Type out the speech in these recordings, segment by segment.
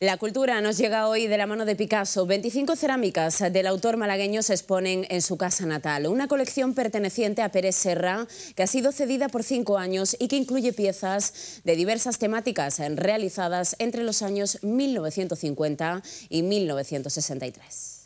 La cultura nos llega hoy de la mano de Picasso. 25 cerámicas del autor malagueño se exponen en su casa natal. Una colección perteneciente a Pérez Serra que ha sido cedida por cinco años y que incluye piezas de diversas temáticas realizadas entre los años 1950 y 1963.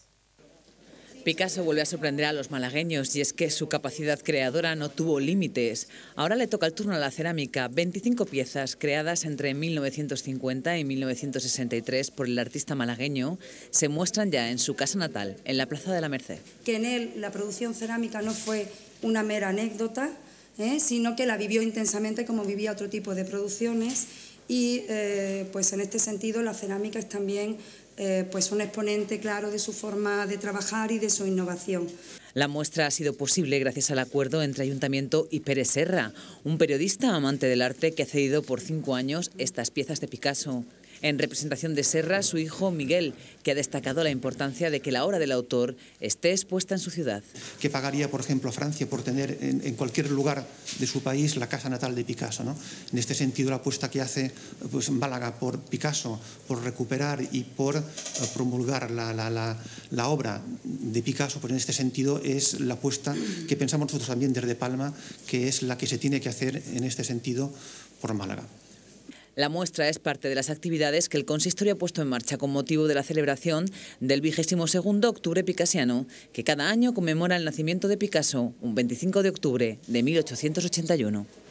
Picasso vuelve a sorprender a los malagueños y es que su capacidad creadora no tuvo límites. Ahora le toca el turno a la cerámica, 25 piezas creadas entre 1950 y 1963 por el artista malagueño se muestran ya en su casa natal, en la Plaza de la Merced. Que en él la producción cerámica no fue una mera anécdota, ¿eh? sino que la vivió intensamente como vivía otro tipo de producciones y eh, pues en este sentido la cerámica es también eh, pues un exponente claro de su forma de trabajar y de su innovación. La muestra ha sido posible gracias al acuerdo entre Ayuntamiento y Pérez Serra, un periodista amante del arte que ha cedido por cinco años estas piezas de Picasso en representación de Serra su hijo Miguel, que ha destacado la importancia de que la obra del autor esté expuesta en su ciudad. ¿Qué pagaría, por ejemplo, Francia por tener en, cualquier lugar de su país la casa natal de Picasso? En este sentido, la apuesta que hace pues, Málaga por Picasso, por recuperar y por eh, promulgar la, obra de Picasso, pues en este sentido es la apuesta que pensamos nosotros también desde Palma, que es la que se tiene que hacer en este sentido por Málaga. La muestra es parte de las actividades que el consistorio ha puesto en marcha con motivo de la celebración del 22 octubre picasiano, que cada año conmemora el nacimiento de Picasso, un 25 de octubre de 1881.